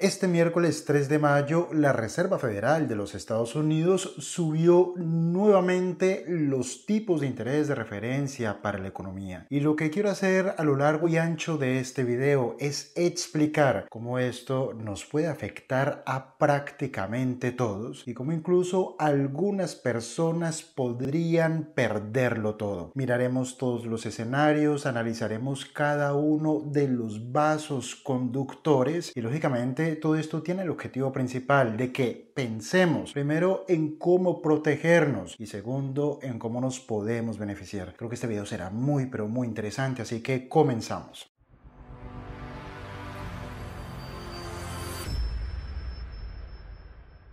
Este miércoles 3 de mayo, la Reserva Federal de los Estados Unidos subió nuevamente los tipos de interés de referencia para la economía. Y lo que quiero hacer a lo largo y ancho de este video es explicar cómo esto nos puede afectar a prácticamente todos y cómo incluso algunas personas podrían perderlo todo. Miraremos todos los escenarios, analizaremos cada uno de los vasos conductores y lógicamente todo esto tiene el objetivo principal de que pensemos primero en cómo protegernos y segundo en cómo nos podemos beneficiar. Creo que este video será muy pero muy interesante, así que comenzamos.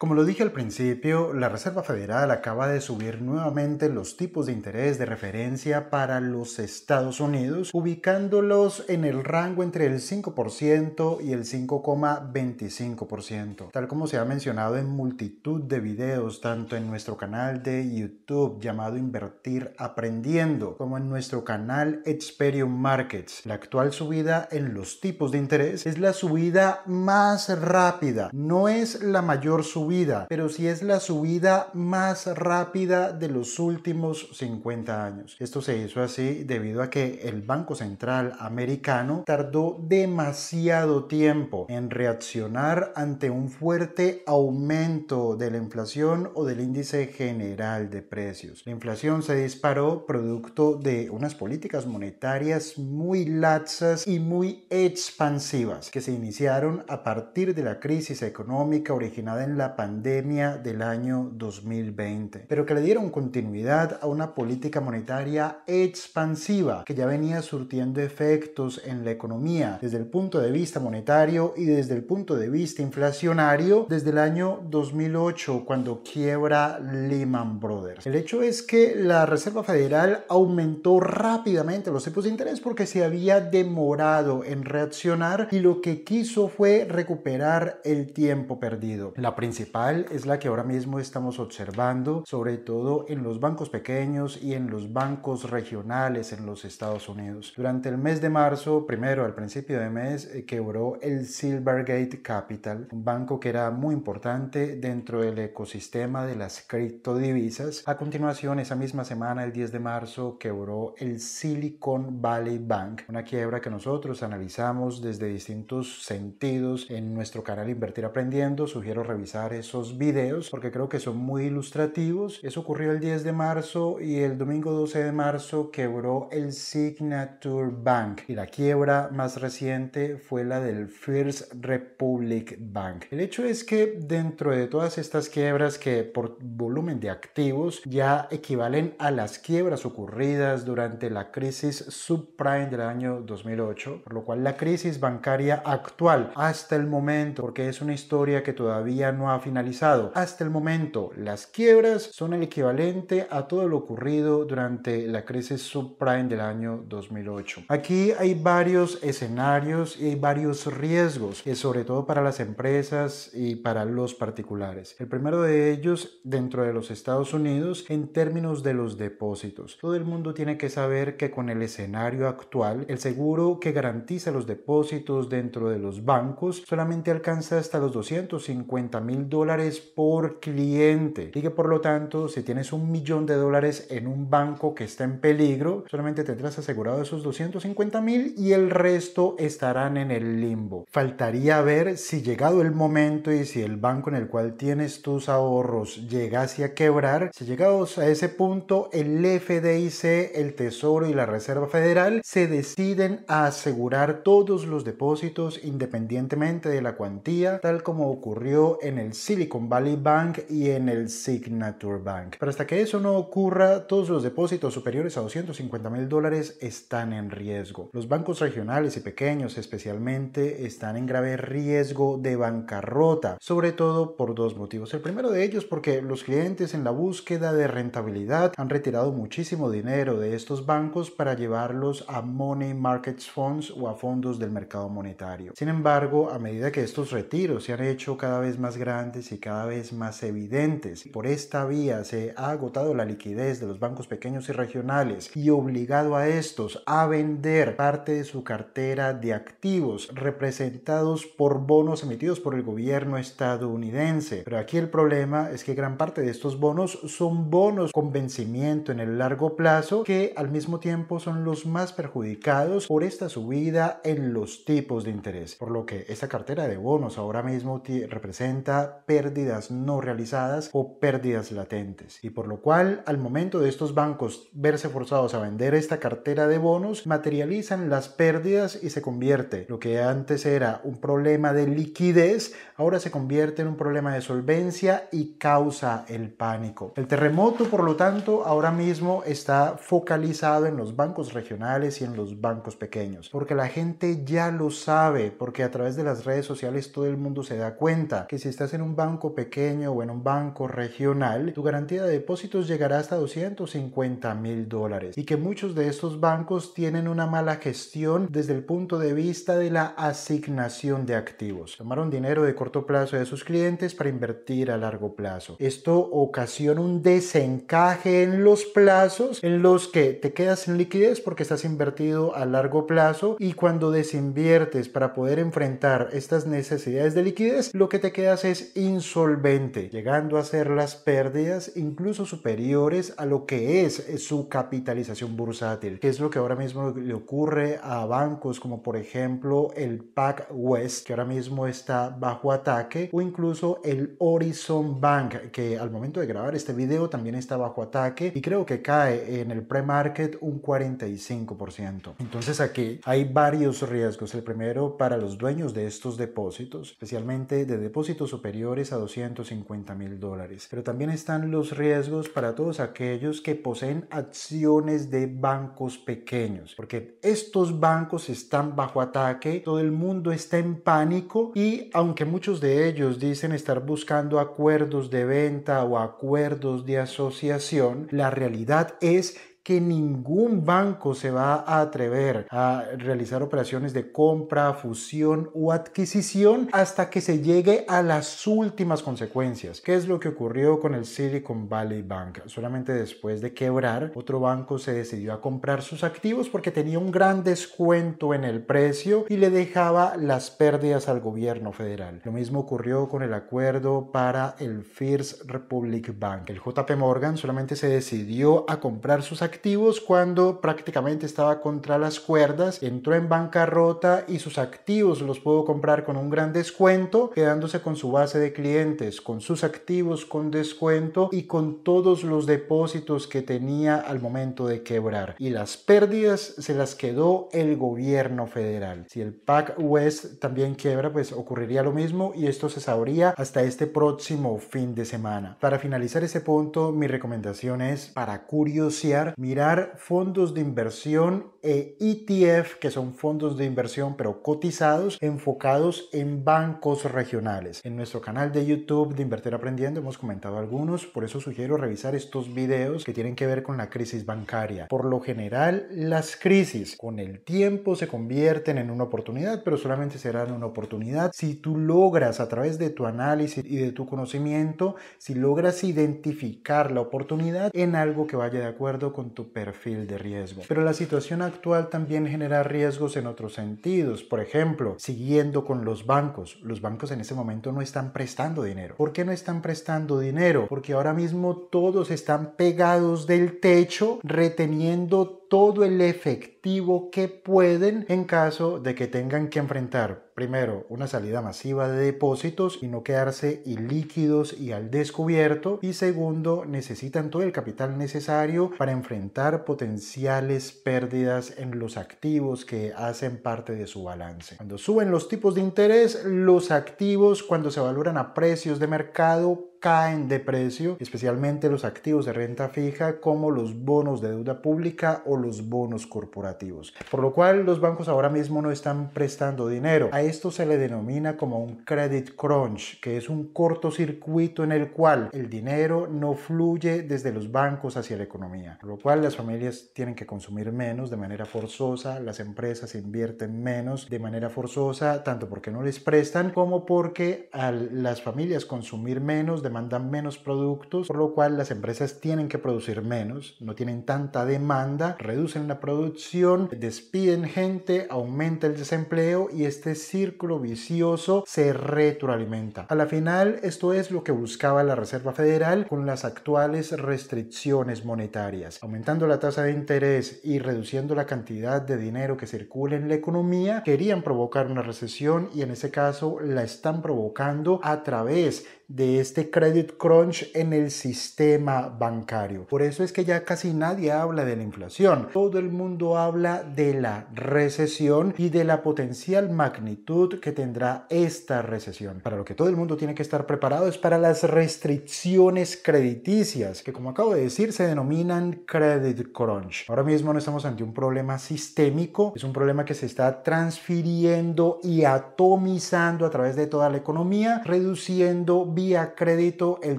Como lo dije al principio, la Reserva Federal acaba de subir nuevamente los tipos de interés de referencia para los Estados Unidos, ubicándolos en el rango entre el 5% y el 5,25%, tal como se ha mencionado en multitud de videos, tanto en nuestro canal de YouTube llamado Invertir Aprendiendo, como en nuestro canal Experium Markets. La actual subida en los tipos de interés es la subida más rápida, no es la mayor subida pero sí es la subida más rápida de los últimos 50 años. Esto se hizo así debido a que el Banco Central americano tardó demasiado tiempo en reaccionar ante un fuerte aumento de la inflación o del índice general de precios. La inflación se disparó producto de unas políticas monetarias muy laxas y muy expansivas que se iniciaron a partir de la crisis económica originada en la pandemia del año 2020, pero que le dieron continuidad a una política monetaria expansiva que ya venía surtiendo efectos en la economía desde el punto de vista monetario y desde el punto de vista inflacionario desde el año 2008 cuando quiebra Lehman Brothers. El hecho es que la Reserva Federal aumentó rápidamente los tipos de interés porque se había demorado en reaccionar y lo que quiso fue recuperar el tiempo perdido. La principal es la que ahora mismo estamos observando, sobre todo en los bancos pequeños y en los bancos regionales en los Estados Unidos. Durante el mes de marzo, primero al principio de mes, eh, quebró el Silvergate Capital, un banco que era muy importante dentro del ecosistema de las criptodivisas. A continuación, esa misma semana, el 10 de marzo, quebró el Silicon Valley Bank, una quiebra que nosotros analizamos desde distintos sentidos en nuestro canal Invertir Aprendiendo. Sugiero revisar esos videos porque creo que son muy ilustrativos. Eso ocurrió el 10 de marzo y el domingo 12 de marzo quebró el Signature Bank. Y la quiebra más reciente fue la del First Republic Bank. El hecho es que dentro de todas estas quiebras que por volumen de activos ya equivalen a las quiebras ocurridas durante la crisis subprime del año 2008, por lo cual la crisis bancaria actual hasta el momento, porque es una historia que todavía no ha finalizado. Hasta el momento, las quiebras son el equivalente a todo lo ocurrido durante la crisis subprime del año 2008. Aquí hay varios escenarios y hay varios riesgos, eh, sobre todo para las empresas y para los particulares. El primero de ellos, dentro de los Estados Unidos, en términos de los depósitos. Todo el mundo tiene que saber que con el escenario actual, el seguro que garantiza los depósitos dentro de los bancos solamente alcanza hasta los 250 mil dólares por cliente y que por lo tanto si tienes un millón de dólares en un banco que está en peligro, solamente tendrás asegurado esos 250 mil y el resto estarán en el limbo. Faltaría ver si llegado el momento y si el banco en el cual tienes tus ahorros llegase a quebrar, si llegados a ese punto el FDIC, el Tesoro y la Reserva Federal se deciden a asegurar todos los depósitos independientemente de la cuantía, tal como ocurrió en el Silicon Valley Bank y en el Signature Bank. Pero hasta que eso no ocurra, todos los depósitos superiores a 250 mil dólares están en riesgo. Los bancos regionales y pequeños especialmente están en grave riesgo de bancarrota, sobre todo por dos motivos. El primero de ellos porque los clientes en la búsqueda de rentabilidad han retirado muchísimo dinero de estos bancos para llevarlos a money markets funds o a fondos del mercado monetario. Sin embargo, a medida que estos retiros se han hecho cada vez más grandes, y cada vez más evidentes. Por esta vía se ha agotado la liquidez de los bancos pequeños y regionales y obligado a estos a vender parte de su cartera de activos representados por bonos emitidos por el gobierno estadounidense. Pero aquí el problema es que gran parte de estos bonos son bonos con vencimiento en el largo plazo que al mismo tiempo son los más perjudicados por esta subida en los tipos de interés, por lo que esta cartera de bonos ahora mismo representa pérdidas no realizadas o pérdidas latentes, y por lo cual al momento de estos bancos verse forzados a vender esta cartera de bonos, materializan las pérdidas y se convierte lo que antes era un problema de liquidez, ahora se convierte en un problema de solvencia y causa el pánico. El terremoto, por lo tanto, ahora mismo está focalizado en los bancos regionales y en los bancos pequeños, porque la gente ya lo sabe, porque a través de las redes sociales todo el mundo se da cuenta que si estás en un banco pequeño o en un banco regional, tu garantía de depósitos llegará hasta 250 mil dólares y que muchos de estos bancos tienen una mala gestión desde el punto de vista de la asignación de activos. Tomaron dinero de corto plazo de sus clientes para invertir a largo plazo. Esto ocasiona un desencaje en los plazos en los que te quedas en liquidez porque estás invertido a largo plazo y cuando desinviertes para poder enfrentar estas necesidades de liquidez, lo que te quedas es insolvente, llegando a hacer las pérdidas incluso superiores a lo que es su capitalización bursátil, que es lo que ahora mismo le ocurre a bancos como por ejemplo el Pac West, que ahora mismo está bajo ataque, o incluso el Horizon Bank, que al momento de grabar este video también está bajo ataque y creo que cae en el pre-market un 45%. Entonces aquí hay varios riesgos. El primero para los dueños de estos depósitos, especialmente de depósitos superiores a 250 mil dólares. Pero también están los riesgos para todos aquellos que poseen acciones de bancos pequeños, porque estos bancos están bajo ataque, todo el mundo está en pánico y aunque muchos de ellos dicen estar buscando acuerdos de venta o acuerdos de asociación, la realidad es que ningún banco se va a atrever a realizar operaciones de compra, fusión o adquisición hasta que se llegue a las últimas consecuencias. ¿Qué es lo que ocurrió con el Silicon Valley Bank? Solamente después de quebrar, otro banco se decidió a comprar sus activos porque tenía un gran descuento en el precio y le dejaba las pérdidas al gobierno federal. Lo mismo ocurrió con el acuerdo para el First Republic Bank. El JP Morgan solamente se decidió a comprar sus activos cuando prácticamente estaba contra las cuerdas, entró en bancarrota y sus activos los pudo comprar con un gran descuento, quedándose con su base de clientes, con sus activos con descuento y con todos los depósitos que tenía al momento de quebrar. Y las pérdidas se las quedó el gobierno federal. Si el PAC West también quiebra, pues ocurriría lo mismo y esto se sabría hasta este próximo fin de semana. Para finalizar ese punto, mi recomendación es para curiosear mirar fondos de inversión e ETF, que son fondos de inversión pero cotizados, enfocados en bancos regionales. En nuestro canal de YouTube de Invertir Aprendiendo hemos comentado algunos, por eso sugiero revisar estos videos que tienen que ver con la crisis bancaria. Por lo general, las crisis con el tiempo se convierten en una oportunidad, pero solamente serán una oportunidad si tú logras a través de tu análisis y de tu conocimiento, si logras identificar la oportunidad en algo que vaya de acuerdo con tu perfil de riesgo. Pero la situación actual también genera riesgos en otros sentidos. Por ejemplo, siguiendo con los bancos. Los bancos en ese momento no están prestando dinero. ¿Por qué no están prestando dinero? Porque ahora mismo todos están pegados del techo reteniendo todo el efectivo que pueden en caso de que tengan que enfrentar primero una salida masiva de depósitos y no quedarse ilíquidos y al descubierto y segundo necesitan todo el capital necesario para enfrentar potenciales pérdidas en los activos que hacen parte de su balance. Cuando suben los tipos de interés, los activos cuando se valoran a precios de mercado caen de precio, especialmente los activos de renta fija como los bonos de deuda pública o los bonos corporativos. Por lo cual los bancos ahora mismo no están prestando dinero. A esto se le denomina como un credit crunch, que es un cortocircuito en el cual el dinero no fluye desde los bancos hacia la economía. Por lo cual las familias tienen que consumir menos de manera forzosa, las empresas invierten menos de manera forzosa, tanto porque no les prestan como porque a las familias consumir menos de demandan menos productos, por lo cual las empresas tienen que producir menos, no tienen tanta demanda, reducen la producción, despiden gente, aumenta el desempleo y este círculo vicioso se retroalimenta. A la final, esto es lo que buscaba la Reserva Federal con las actuales restricciones monetarias, aumentando la tasa de interés y reduciendo la cantidad de dinero que circula en la economía, querían provocar una recesión y en ese caso la están provocando a través de este credit crunch en el sistema bancario. Por eso es que ya casi nadie habla de la inflación. Todo el mundo habla de la recesión y de la potencial magnitud que tendrá esta recesión. Para lo que todo el mundo tiene que estar preparado es para las restricciones crediticias, que como acabo de decir se denominan credit crunch. Ahora mismo no estamos ante un problema sistémico, es un problema que se está transfiriendo y atomizando a través de toda la economía, reduciendo vía crédito el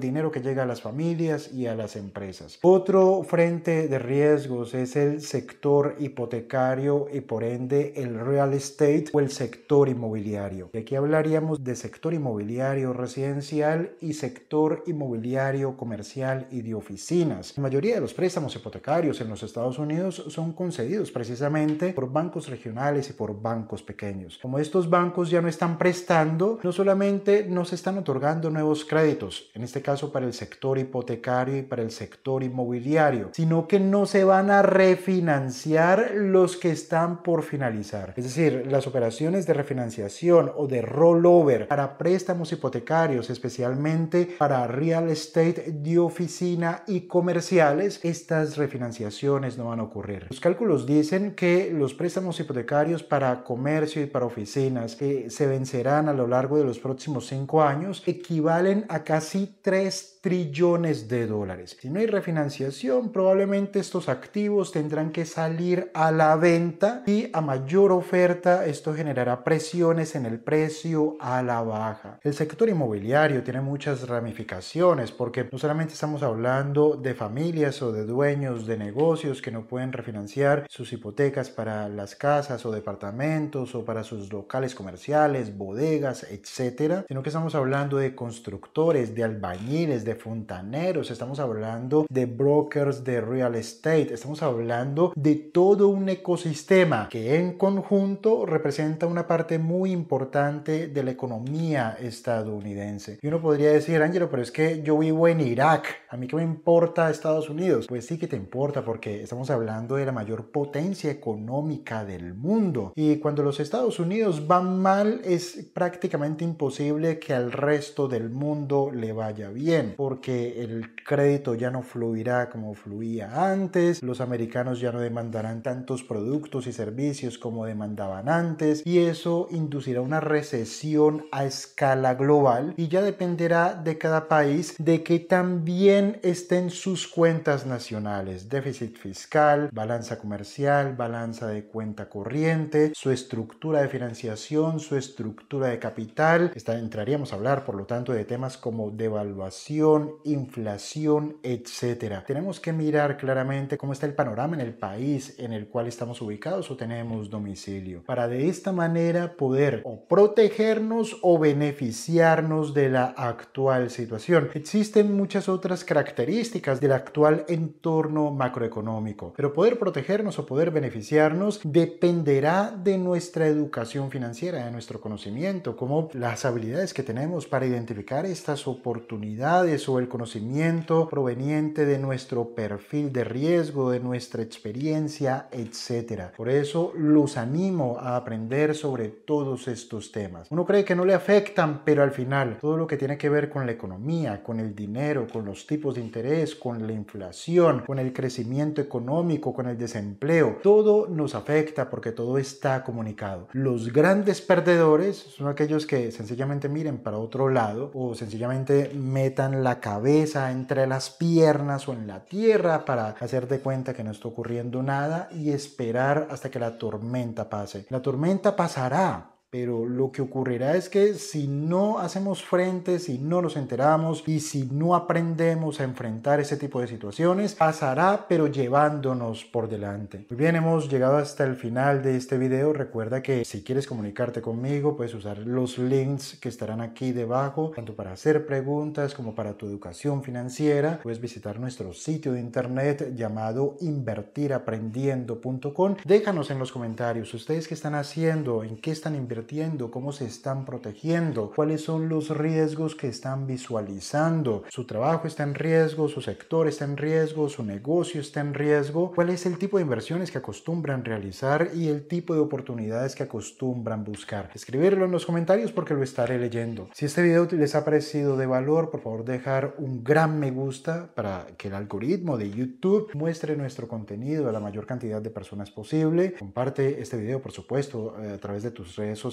dinero que llega a las familias y a las empresas. Otro frente de riesgos es el sector hipotecario y por ende el real estate o el sector inmobiliario. Y aquí hablaríamos de sector inmobiliario residencial y sector inmobiliario comercial y de oficinas. La mayoría de los préstamos hipotecarios en los Estados Unidos son concedidos precisamente por bancos regionales y por bancos pequeños. Como estos bancos ya no están prestando, no solamente nos están otorgando nuevos créditos, en este caso para el sector hipotecario y para el sector inmobiliario, sino que no se van a refinanciar los que están por finalizar. Es decir, las operaciones de refinanciación o de rollover para préstamos hipotecarios, especialmente para real estate de oficina y comerciales, estas refinanciaciones no van a ocurrir. Los cálculos dicen que los préstamos hipotecarios para comercio y para oficinas que se vencerán a lo largo de los próximos cinco años, equivalen a casi 3 trillones de dólares. Si no hay refinanciación, probablemente estos activos tendrán que salir a la venta y a mayor oferta esto generará presiones en el precio a la baja. El sector inmobiliario tiene muchas ramificaciones porque no solamente estamos hablando de familias o de dueños de negocios que no pueden refinanciar sus hipotecas para las casas o departamentos o para sus locales comerciales, bodegas, etcétera, sino que estamos hablando de construcción constructores, de albañiles, de fontaneros, estamos hablando de brokers de real estate, estamos hablando de todo un ecosistema que en conjunto representa una parte muy importante de la economía estadounidense. Y uno podría decir, Ángelo, pero es que yo vivo en Irak, ¿a mí qué me importa Estados Unidos? Pues sí que te importa porque estamos hablando de la mayor potencia económica del mundo. Y cuando los Estados Unidos van mal es prácticamente imposible que al resto del mundo le vaya bien, porque el crédito ya no fluirá como fluía antes, los americanos ya no demandarán tantos productos y servicios como demandaban antes, y eso inducirá una recesión a escala global y ya dependerá de cada país de que también estén sus cuentas nacionales, déficit fiscal, balanza comercial, balanza de cuenta corriente, su estructura de financiación, su estructura de capital, entraríamos a hablar por lo tanto de temas como devaluación, inflación, etcétera Tenemos que mirar claramente cómo está el panorama en el país en el cual estamos ubicados o tenemos domicilio, para de esta manera poder o protegernos o beneficiarnos de la actual situación. Existen muchas otras características del actual entorno macroeconómico, pero poder protegernos o poder beneficiarnos dependerá de nuestra educación financiera, de nuestro conocimiento, como las habilidades que tenemos para identificar estas oportunidades o el conocimiento proveniente de nuestro perfil de riesgo, de nuestra experiencia, etc. Por eso los animo a aprender sobre todos estos temas. Uno cree que no le afectan, pero al final todo lo que tiene que ver con la economía, con el dinero, con los tipos de interés, con la inflación, con el crecimiento económico, con el desempleo, todo nos afecta porque todo está comunicado. Los grandes perdedores son aquellos que sencillamente miren para otro lado o sencillamente metan la cabeza entre las piernas o en la tierra para hacer de cuenta que no está ocurriendo nada y esperar hasta que la tormenta pase. La tormenta pasará, pero lo que ocurrirá es que si no hacemos frente, si no nos enteramos y si no aprendemos a enfrentar ese tipo de situaciones, pasará pero llevándonos por delante. Muy bien, hemos llegado hasta el final de este video. Recuerda que si quieres comunicarte conmigo, puedes usar los links que estarán aquí debajo, tanto para hacer preguntas como para tu educación financiera. Puedes visitar nuestro sitio de internet llamado invertiraprendiendo.com. Déjanos en los comentarios ustedes qué están haciendo, en qué están invirtiendo cómo se están protegiendo, cuáles son los riesgos que están visualizando. Su trabajo está en riesgo, su sector está en riesgo, su negocio está en riesgo, cuál es el tipo de inversiones que acostumbran realizar y el tipo de oportunidades que acostumbran buscar. Escribirlo en los comentarios porque lo estaré leyendo. Si este video les ha parecido de valor, por favor dejar un gran me gusta para que el algoritmo de YouTube muestre nuestro contenido a la mayor cantidad de personas posible. Comparte este video, por supuesto, eh, a través de tus redes sociales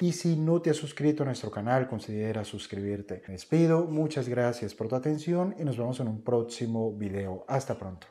y si no te has suscrito a nuestro canal, considera suscribirte. les despido, muchas gracias por tu atención y nos vemos en un próximo video. Hasta pronto.